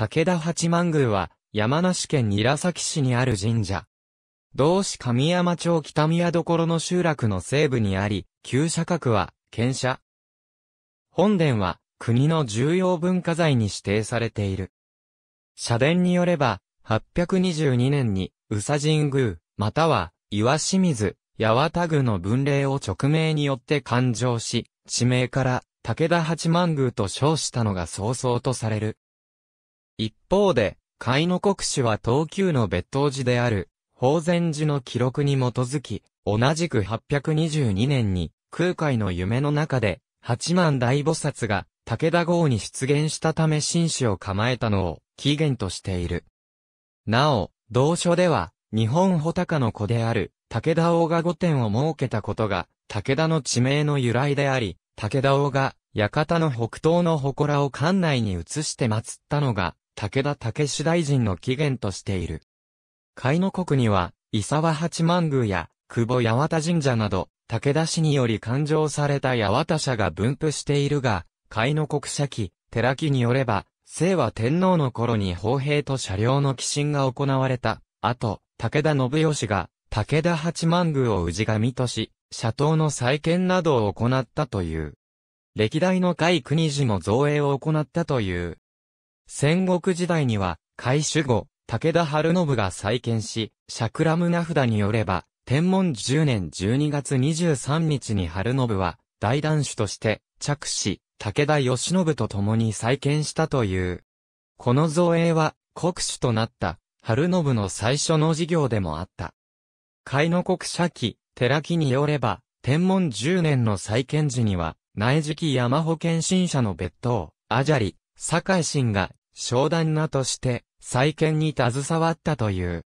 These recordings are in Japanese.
武田八幡宮は、山梨県韮崎市にある神社。同市神山町北宮所の集落の西部にあり、旧社格は、県社。本殿は、国の重要文化財に指定されている。社殿によれば、822年に、宇佐神宮、または、岩清水、八幡宮の分霊を直名によって勘定し、地名から、武田八幡宮と称したのが早々とされる。一方で、海の国主は東急の別当寺である、法禅寺の記録に基づき、同じく822年に、空海の夢の中で、八幡大菩薩が、武田号に出現したため紳士を構えたのを、起源としている。なお、同書では、日本穂高の子である、武田王が御殿を設けたことが、武田の地名の由来であり、武田王が、館の北東の祠を館内に移して祀ったのが、武田武志大臣の起源としている。海の国には、伊沢八幡宮や、久保八幡神社など、武田氏により勘定された八幡社が分布しているが、海の国社記、寺記によれば、聖和天皇の頃に砲兵と車両の寄進が行われた。あと、武田信義が、武田八幡宮を氏神とし、社頭の再建などを行ったという。歴代の甲斐国寺も造営を行ったという。戦国時代には、開守後、武田春信が再建し、シャクラム名札によれば、天文10年12月23日に春信は、大男主として、着手、武田義信と共に再建したという。この造営は、国主となった、春信の最初の事業でもあった。海の国社記、寺記によれば、天文10年の再建時には、内時期山保健新者の別当、アジャリ、堺信が商談なとして再建に携わったという。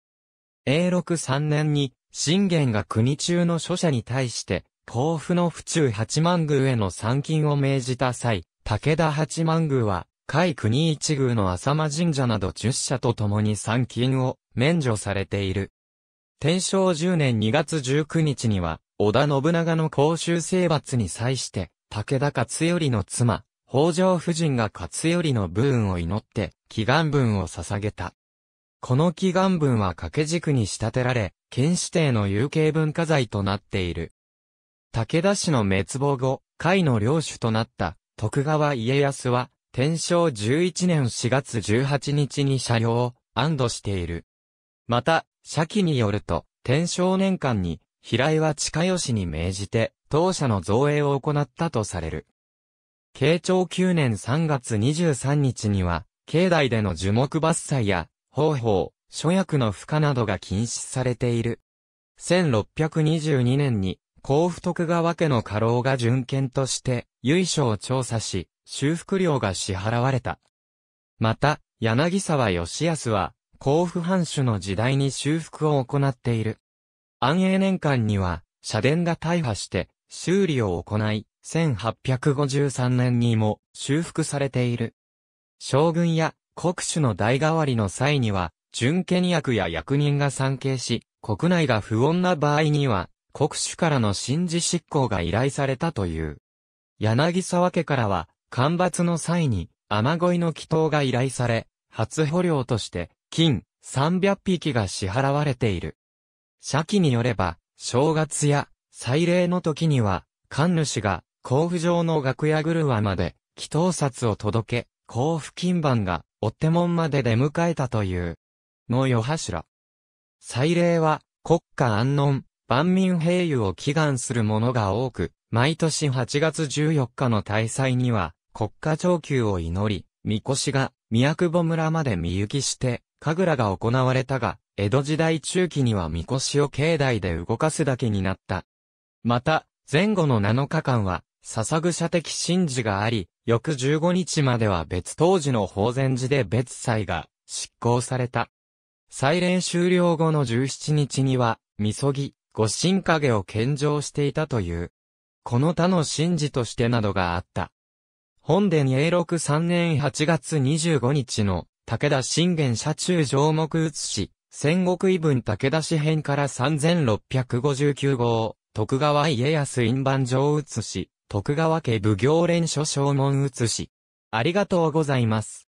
永禄3年に、信玄が国中の諸者に対して、甲府の府中八幡宮への参勤を命じた際、武田八幡宮は、甲斐国一宮の浅間神社など十社と共に参勤を免除されている。天正十年2月19日には、織田信長の公衆征伐に際して、武田勝頼の妻、北条夫人が勝頼の武運を祈って、祈願文を捧げた。この祈願文は掛け軸に仕立てられ、県指定の有形文化財となっている。武田氏の滅亡後、甲斐の領主となった徳川家康は、天正11年4月18日に車両を安堵している。また、社記によると、天正年間に、平井は近吉に命じて、当社の造営を行ったとされる。慶長9年3月23日には、境内での樹木伐採や、方法、諸薬の負荷などが禁止されている。1622年に、甲府徳川家の家老が巡検として、由緒を調査し、修復料が支払われた。また、柳沢義康は、甲府藩主の時代に修復を行っている。安永年間には、社殿が大破して、修理を行い、1853年にも修復されている。将軍や国主の代替わりの際には、準権役や役人が参詣し、国内が不穏な場合には、国主からの神事執行が依頼されたという。柳沢家からは、干ばつの際に、雨乞いの祈祷が依頼され、初捕虜として、金、300匹が支払われている。社記によれば、正月や、祭礼の時には、神主が、甲府城の楽屋車まで、祈祷札を届け、甲府金番が、追手門まで出迎えたという、の夜柱。祭礼は、国家安穏、万民平癒を祈願するものが多く、毎年8月14日の大祭には、国家長久を祈り、神輿が、宮久保村まで見行きして、神楽が行われたが、江戸時代中期には神輿を境内で動かすだけになった。また、前後の7日間は、笹草的神事があり、翌15日までは別当時の法善寺で別祭が執行された。祭練終了後の17日には、みそぎ、御神影を献上していたという。この他の神事としてなどがあった。本殿永禄3年8月25日の武田信玄社中上目写し、戦国異文武田氏編から3659号、徳川家康印判上写し、徳川家奉行連所正門写し。ありがとうございます。